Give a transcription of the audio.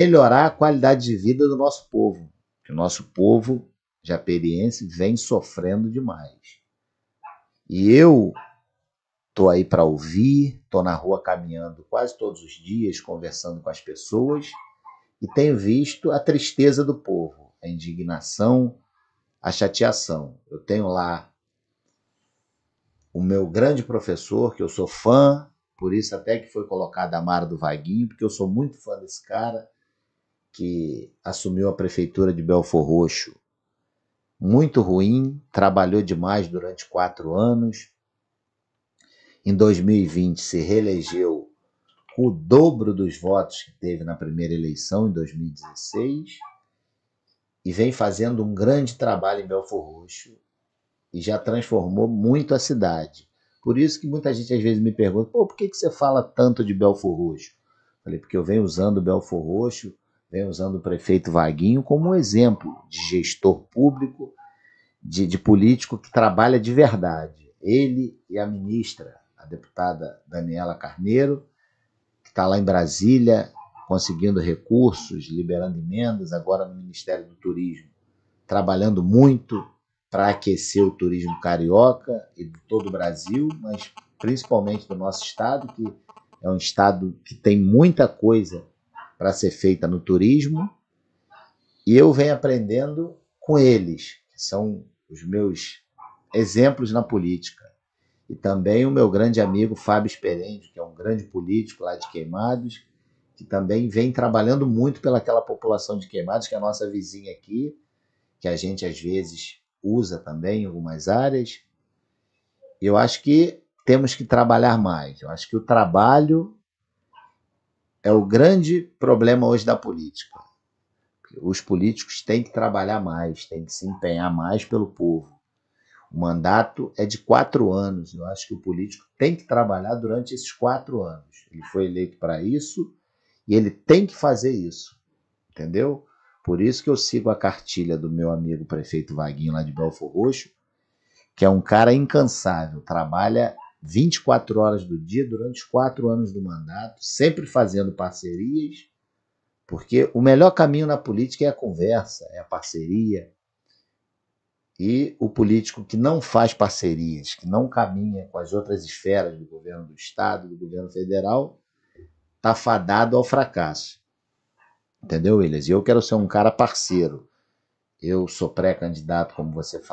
melhorar a qualidade de vida do nosso povo, que o nosso povo japeriense vem sofrendo demais. E eu tô aí para ouvir, tô na rua caminhando quase todos os dias, conversando com as pessoas e tenho visto a tristeza do povo, a indignação, a chateação. Eu tenho lá o meu grande professor, que eu sou fã, por isso até que foi colocado a Mara do Vaguinho, porque eu sou muito fã desse cara que assumiu a prefeitura de Belfor Roxo, muito ruim, trabalhou demais durante quatro anos. Em 2020 se reelegeu com o dobro dos votos que teve na primeira eleição, em 2016, e vem fazendo um grande trabalho em Belfor Roxo e já transformou muito a cidade. Por isso que muita gente às vezes me pergunta, Pô, por que, que você fala tanto de Belfor Roxo? Falei, porque eu venho usando Belfor Roxo né, usando o prefeito Vaguinho como um exemplo de gestor público, de, de político que trabalha de verdade. Ele e a ministra, a deputada Daniela Carneiro, que está lá em Brasília conseguindo recursos, liberando emendas, agora no Ministério do Turismo, trabalhando muito para aquecer o turismo carioca e de todo o Brasil, mas principalmente do nosso estado, que é um estado que tem muita coisa para ser feita no turismo e eu venho aprendendo com eles, que são os meus exemplos na política. E também o meu grande amigo Fábio Esperente, que é um grande político lá de Queimados, que também vem trabalhando muito pelaquela população de Queimados, que é a nossa vizinha aqui, que a gente às vezes usa também em algumas áreas. Eu acho que temos que trabalhar mais. Eu acho que o trabalho é o grande problema hoje da política. Os políticos têm que trabalhar mais, têm que se empenhar mais pelo povo. O mandato é de quatro anos. Eu acho que o político tem que trabalhar durante esses quatro anos. Ele foi eleito para isso e ele tem que fazer isso. Entendeu? Por isso que eu sigo a cartilha do meu amigo prefeito Vaguinho lá de Belfor Roxo, que é um cara incansável, trabalha 24 horas do dia, durante os quatro anos do mandato, sempre fazendo parcerias, porque o melhor caminho na política é a conversa, é a parceria. E o político que não faz parcerias, que não caminha com as outras esferas do governo do Estado, do governo federal, está fadado ao fracasso. Entendeu, Williams? E eu quero ser um cara parceiro. Eu sou pré-candidato, como você fala.